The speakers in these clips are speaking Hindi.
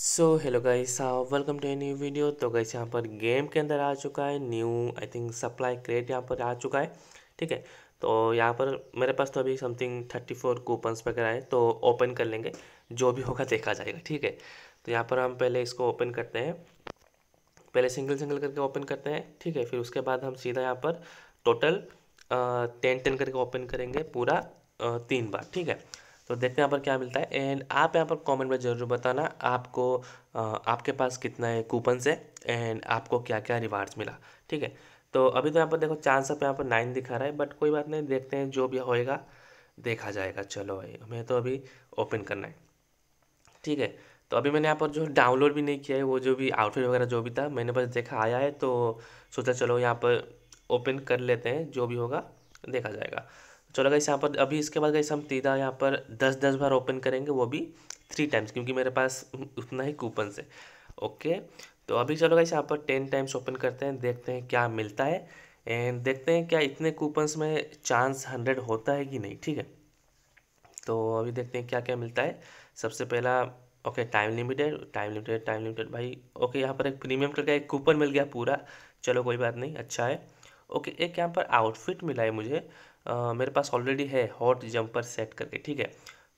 so hello guys welcome to a new video तो गाइस यहाँ पर गेम के अंदर आ चुका है new I think supply crate यहाँ पर आ चुका है ठीक है तो यहाँ पर मेरे पास तो अभी समथिंग थर्टी फोर कूपन्स वगैरह हैं तो ओपन कर लेंगे जो भी होगा देखा जाएगा ठीक है तो यहाँ पर हम पहले इसको ओपन करते हैं पहले सिंगल सिंगल करके ओपन करते हैं ठीक है फिर उसके बाद हम सीधा यहाँ पर टोटल टेन टेन करके ओपन करेंगे पूरा uh, तीन बार ठीक है तो देखते हैं यहाँ पर क्या मिलता है एंड आप यहाँ पर कमेंट में ज़रूर बताना आपको आपके पास कितना है कूपन से एंड आपको क्या क्या रिवार्ड्स मिला ठीक है तो अभी तो यहाँ पर देखो चांस आप यहाँ पर नाइन दिखा रहा है बट कोई बात नहीं देखते हैं जो भी होएगा देखा जाएगा चलो भाई हमें तो अभी ओपन करना है ठीक है तो अभी मैंने यहाँ पर जो डाउनलोड भी नहीं किया है वो जो भी आउटफिट वगैरह जो भी था मैंने बस देखा आया है तो सोचा चलो यहाँ पर ओपन कर लेते हैं जो भी होगा देखा जाएगा तो चलो गाइस यहाँ पर अभी इसके बाद गाइस हम तीधा यहाँ पर दस दस बार ओपन करेंगे वो भी थ्री टाइम्स क्योंकि मेरे पास उतना ही कूपन है ओके तो अभी चलो गाइस यहाँ पर टेन टाइम्स ओपन करते हैं देखते हैं क्या मिलता है एंड देखते हैं क्या इतने कूपन्स में चांस हंड्रेड होता है कि नहीं ठीक है तो अभी देखते हैं क्या क्या मिलता है सबसे पहला okay time limited time limited time limited भाई ओके यहाँ पर एक प्रीमियम का एक कूपन मिल गया पूरा चलो कोई बात नहीं अच्छा है ओके एक यहाँ पर आउटफिट मिला है मुझे आ, मेरे पास ऑलरेडी है हॉट जंपर सेट करके ठीक है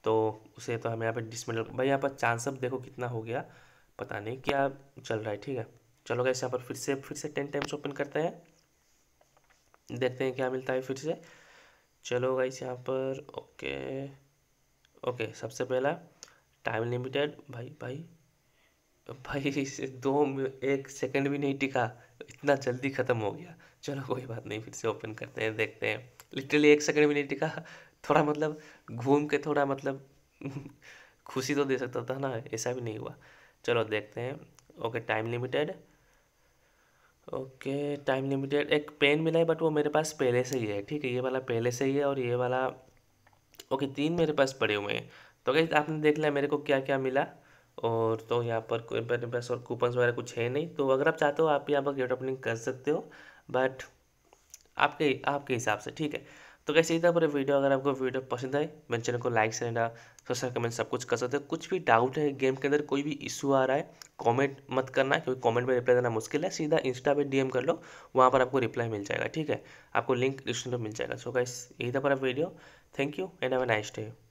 तो उसे तो हमें यहाँ पे डिसमेंटल भाई यहाँ पर चांस अब देखो कितना हो गया पता नहीं क्या चल रहा है ठीक है चलो गैस यहाँ पर फिर से फिर से टेन टाइम्स ओपन करते हैं देखते हैं क्या मिलता है फिर से चलो गाइस यहाँ पर ओके ओके सबसे पहला टाइम लिमिटेड भाई भाई भाई इसे दो एक सेकंड भी नहीं टिका इतना जल्दी ख़त्म हो गया चलो कोई बात नहीं फिर से ओपन करते हैं देखते हैं लिटरली एक सेकंड भी नहीं टिका थोड़ा मतलब घूम के थोड़ा मतलब खुशी तो दे सकता था ना ऐसा भी नहीं हुआ चलो देखते हैं okay time limited okay time limited एक पेन मिला है बट वो मेरे पास पहले से ही है ठीक है ये वाला पहले से ही है और ये वाला ओके तीन मेरे पास पड़े हुए हैं तो गई आपने देख लिया मेरे को क्या क्या मिला और तो यहाँ पर मेरे पास और कूपन्स वगैरह कुछ है नहीं तो अगर आप चाहते हो आप यहाँ पर गेट ओपनिंग कर सकते हो बट आपके आपके हिसाब से ठीक है तो कैसे इतना पूरे वीडियो अगर आपको वीडियो पसंद आए मेरे चैनल को लाइक एंड सोशल कमेंट सब कुछ कर सकते हो कुछ भी डाउट है गेम के अंदर कोई भी इशू आ रहा है कमेंट मत करना क्योंकि कमेंट में रिप्लाई देना मुश्किल है सीधा इंस्टा पे डीएम कर लो वहाँ पर आपको रिप्लाई मिल जाएगा ठीक है आपको लिंक डिस्क्रिप्शन में मिल जाएगा सो गाइस यही था पूरा video thank you and have a nice day